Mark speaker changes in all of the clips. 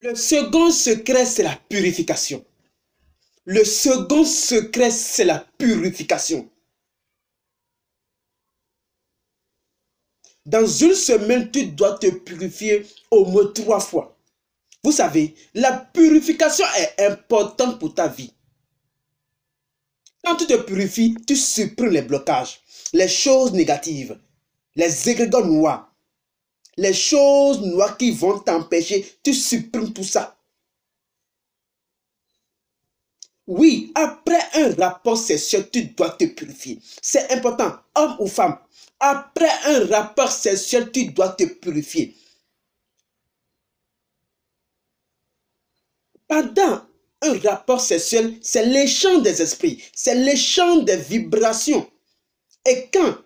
Speaker 1: Le second secret, c'est la purification. Le second secret, c'est la purification. Dans une semaine, tu dois te purifier au moins trois fois. Vous savez, la purification est importante pour ta vie. Quand tu te purifies, tu supprimes les blocages, les choses négatives, les égrégores noirs, les choses noires qui vont t'empêcher, tu supprimes tout ça. Oui, après un rapport sexuel, tu dois te purifier. C'est important, homme ou femme. Après un rapport sexuel, tu dois te purifier. Pendant un rapport sexuel, c'est l'échange des esprits, c'est l'échange des vibrations. Et quand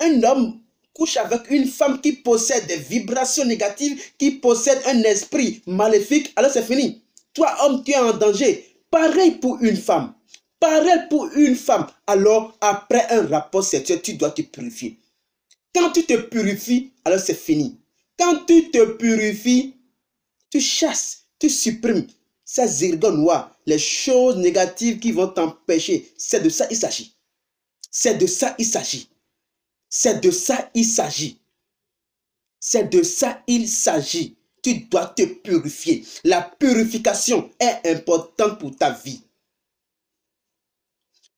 Speaker 1: un homme couche avec une femme qui possède des vibrations négatives, qui possède un esprit maléfique, alors c'est fini. Toi, homme, tu es en danger. Pareil pour une femme. Pareil pour une femme. Alors, après un rapport sexuel, tu dois te purifier. Quand tu te purifies, alors c'est fini. Quand tu te purifies, tu chasses, tu supprimes ces irrigants noirs, les choses négatives qui vont t'empêcher. C'est de ça il s'agit. C'est de ça il s'agit. C'est de ça il s'agit. C'est de ça il s'agit. Tu dois te purifier. La purification est importante pour ta vie.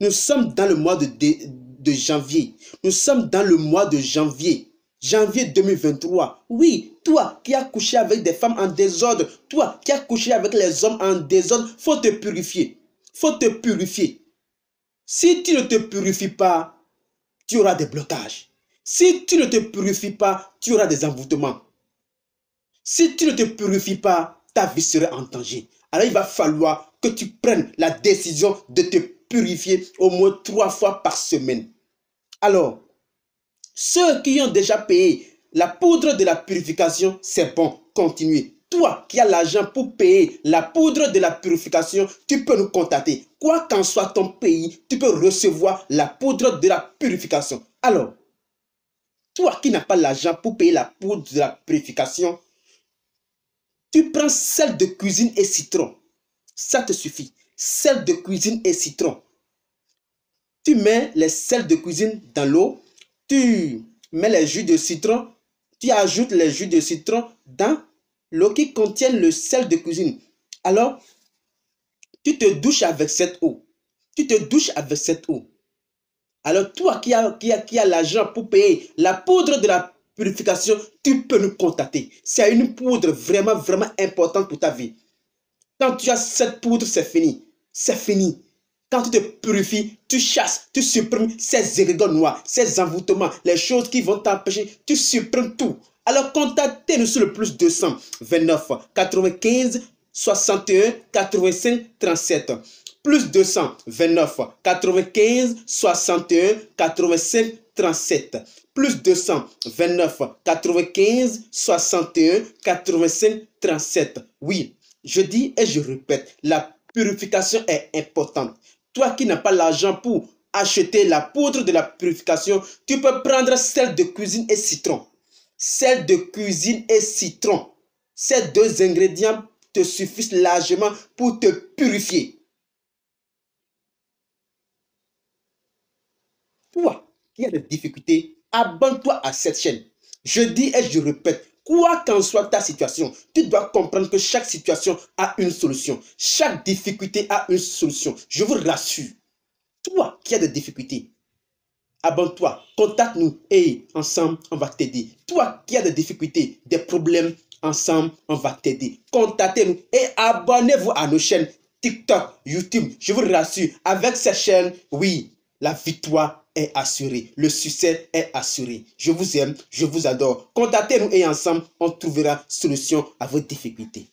Speaker 1: Nous sommes dans le mois de, janvier. Nous sommes dans le mois de janvier janvier 2023. Oui, toi qui as couché avec des femmes en désordre, toi qui as couché avec les hommes en désordre, faut te purifier. Faut te purifier. Si tu ne te purifies pas, tu auras des blocages. Si tu ne te purifies pas, tu auras des envoûtements. Si tu ne te purifies pas, ta vie sera en danger. Alors il va falloir que tu prennes la décision de te purifier au moins trois fois par semaine. Alors, ceux qui ont déjà payé la poudre de la purification, c'est bon, continuez toi qui as l'argent pour payer la poudre de la purification, tu peux nous contacter. Quoi qu'en soit ton pays, tu peux recevoir la poudre de la purification. Alors, toi qui n'as pas l'argent pour payer la poudre de la purification, tu prends celle de cuisine et citron. Ça te suffit. Celle de cuisine et citron. Tu mets les sels de cuisine dans l'eau. Tu mets les jus de citron. Tu ajoutes les jus de citron dans l'eau qui contient le sel de cuisine. Alors, tu te douches avec cette eau. Tu te douches avec cette eau. Alors, toi qui as qui a, l'argent pour payer la poudre de la purification, tu peux nous contacter. C'est une poudre vraiment, vraiment importante pour ta vie. Quand tu as cette poudre, c'est fini. C'est fini. Quand tu te purifies, tu chasses, tu supprimes ces égrégores noirs, ces envoûtements, les choses qui vont t'empêcher, tu supprimes tout. Alors contactez-nous sur le plus 229 95 61 85 37. Plus 229 95 61 85 37. Plus 229 95 61 85 37. Oui, je dis et je répète, la purification est importante. Toi qui n'as pas l'argent pour acheter la poudre de la purification, tu peux prendre celle de cuisine et citron celle de cuisine et citron. Ces deux ingrédients te suffisent largement pour te purifier. Toi qui as des difficultés, abonne-toi à cette chaîne. Je dis et je répète, quoi qu'en soit ta situation, tu dois comprendre que chaque situation a une solution. Chaque difficulté a une solution. Je vous rassure. Toi qui as des difficultés, abonne-toi, contacte-nous et ensemble, on va t'aider. Toi qui as des difficultés, des problèmes, ensemble, on va t'aider. Contactez-nous et abonnez-vous à nos chaînes TikTok, YouTube. Je vous rassure, avec ces chaînes, oui, la victoire est assurée. Le succès est assuré. Je vous aime, je vous adore. Contactez-nous et ensemble, on trouvera solution à vos difficultés.